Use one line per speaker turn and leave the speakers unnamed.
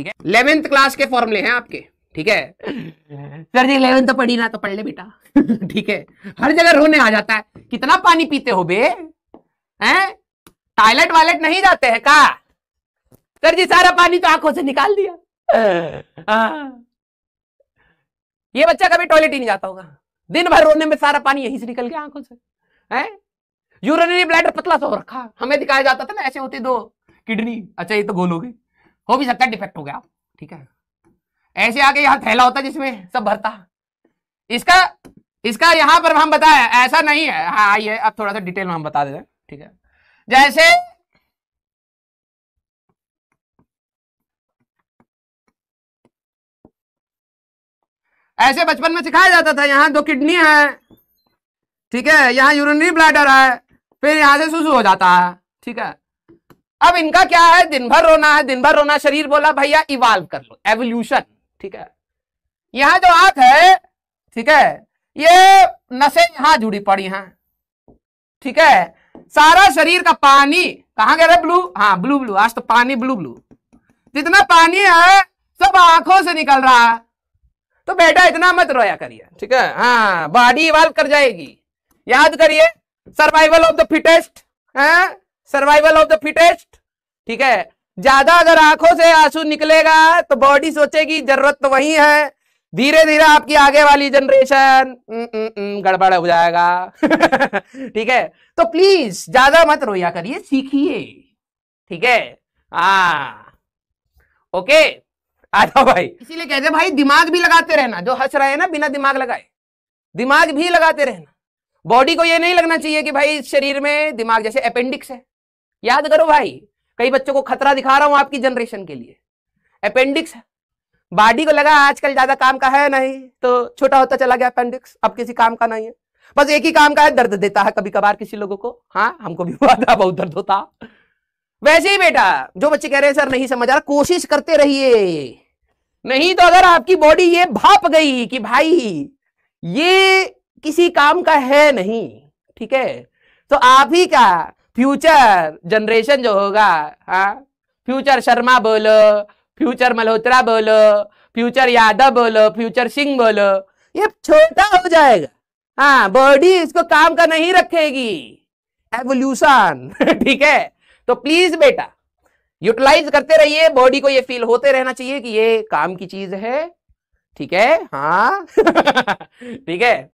ठीक है eleventh class के फॉर्मुले हैं आपके ठीक है सर जी इलेवेंथ तो पढ़ी ना तो पढ़ ले बेटा ठीक है हर जगह रोने आ जाता है कितना पानी पीते हो बे हैं टॉयलेट वॉयलेट नहीं जाते हैं का सर जी सारा पानी तो आंखों से निकाल दिया आ, हाँ। ये बच्चा कभी टॉयलेट ही नहीं जाता होगा दिन भर रोने में सारा पानी यहीं से निकल गया आंखों से है यूरिनरी ब्लैडर पतला सा तो हो रखा हमें दिखाया जाता था ना ऐसे होते दो किडनी अच्छा ये तो गोल हो गई हो भी सकता है डिफेक्ट हो गया ठीक है ऐसे आगे यहां थैला होता जिसमें सब भरता इसका इसका यहां पर हम बताया ऐसा नहीं है हाँ आइए अब थोड़ा सा डिटेल में हम बता देते ठीक है जैसे ऐसे बचपन में सिखाया जाता था यहां दो किडनी है ठीक है यहाँ यूरिनरी ब्लैडर है फिर यहां से सुसु हो जाता है ठीक है अब इनका क्या है दिन भर रोना है दिन भर रोना शरीर बोला भैया इवाल्व कर लो एवोल्यूशन ठीक है यहां जो आंख है ठीक है ये नसें यहां जुड़ी पड़ी हैं ठीक है सारा शरीर का पानी कहा गया ब्लू हाँ ब्लू ब्लू आज तो पानी ब्लू ब्लू जितना पानी है सब आंखों से निकल रहा है तो बेटा इतना मत रोया करिए ठीक है हाँ बॉडी इवाल्व कर जाएगी याद करिए सर्वाइवल ऑफ द फिटेस्ट है सर्वाइवल ऑफ द फिटेस्ट ठीक है ज्यादा अगर आंखों से आंसू निकलेगा तो बॉडी सोचेगी जरूरत तो वही है धीरे धीरे आपकी आगे वाली जनरेशन हम्म, हम्म, हम्म, गड़बड़ हो जाएगा ठीक है तो प्लीज ज्यादा मत रोया करिए सीखिए ठीक है हाँ ओके आ जाओ भाई इसीलिए कहते हैं भाई दिमाग भी लगाते रहना जो हंस रहे हैं ना बिना दिमाग लगाए दिमाग भी लगाते रहना बॉडी को ये नहीं लगना चाहिए कि भाई शरीर में दिमाग जैसे अपेंडिक्स है याद करो भाई कई बच्चों को खतरा दिखा रहा हूं आपकी जनरेशन के लिए अपेंडिक्स बॉडी को लगा आजकल ज्यादा काम का है नहीं तो छोटा होता चला गया अपेंडिक्स अब किसी काम का नहीं है बस एक ही काम का है दर्द देता है कभी कभार किसी लोगों को हाँ हमको भी हुआ था बहुत दर्द होता वैसे ही बेटा जो बच्चे कह रहे हैं सर नहीं समझ आ रहा कोशिश करते रहिए नहीं तो अगर आपकी बॉडी ये भाप गई कि भाई ये किसी काम का है नहीं ठीक है तो आप ही का फ्यूचर जनरेशन जो होगा हाँ फ्यूचर शर्मा बोलो फ्यूचर मल्होत्रा बोलो फ्यूचर यादव बोलो फ्यूचर सिंह बोलो ये छोटा हो जाएगा हाँ बॉडी इसको काम का नहीं रखेगी एवोल्यूशन ठीक है तो प्लीज बेटा यूटिलाइज करते रहिए बॉडी को ये फील होते रहना चाहिए कि ये काम की चीज है ठीक है हाँ ठीक है